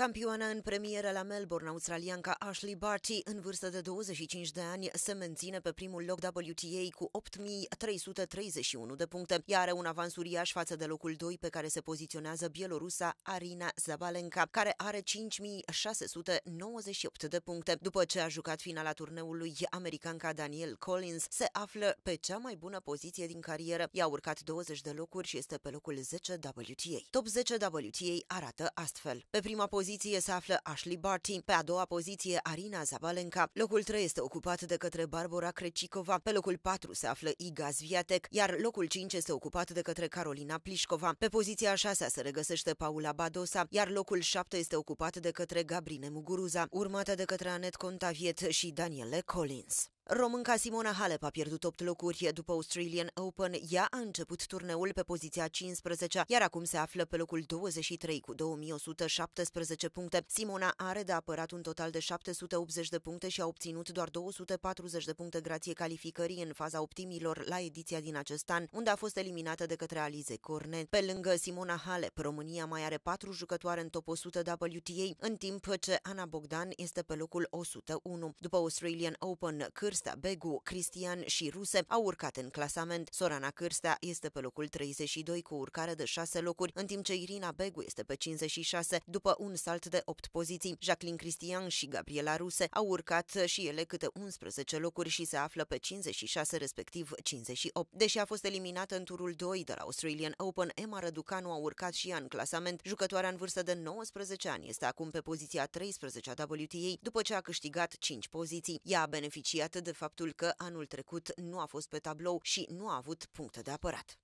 Campioana în premieră la Melbourne, australianca Ashley Barty, în vârstă de 25 de ani, se menține pe primul loc WTA cu 8.331 de puncte, iar are un avans uriaș față de locul 2 pe care se poziționează bielorusa Arina Zabalenka, care are 5.698 de puncte. După ce a jucat finala turneului, americanca Daniel Collins se află pe cea mai bună poziție din carieră. I-a urcat 20 de locuri și este pe locul 10 WTA. Top 10 WTA arată astfel. Pe prima poziție poziție se află Ashley Barty, pe a doua poziție Arina Zabalenka, locul 3 este ocupat de către Barbara Crecicova, pe locul 4 se află Iga Zviatek, iar locul 5 este ocupat de către Carolina Plișcova. Pe poziția 6 se regăsește Paula Badosa, iar locul 7 este ocupat de către Gabrine Muguruza, urmată de către Anet Contaviet și Daniele Collins. Românca Simona Halep a pierdut 8 locuri după Australian Open. Ea a început turneul pe poziția 15 iar acum se află pe locul 23 cu 2117 puncte. Simona are de apărat un total de 780 de puncte și a obținut doar 240 de puncte grație calificării în faza optimilor la ediția din acest an, unde a fost eliminată de către Alize Cornet. Pe lângă Simona Halep, România mai are patru jucătoare în top 100 WTA, în timp ce Ana Bogdan este pe locul 101. După Australian Open, Cârs Cârstea, Begu, Cristian și Ruse au urcat în clasament. Sorana Cârstea este pe locul 32 cu urcare de 6 locuri, în timp ce Irina Begu este pe 56 după un salt de 8 poziții. Jacqueline Cristian și Gabriela Ruse au urcat și ele câte 11 locuri și se află pe 56 respectiv 58. Deși a fost eliminată în turul 2 de la Australian Open, Emma Răducanu a urcat și ea în clasament. Jucătoarea în vârstă de 19 ani este acum pe poziția 13 a WTA după ce a câștigat 5 poziții. Ea a beneficiat de de faptul că anul trecut nu a fost pe tablou și nu a avut puncte de apărat.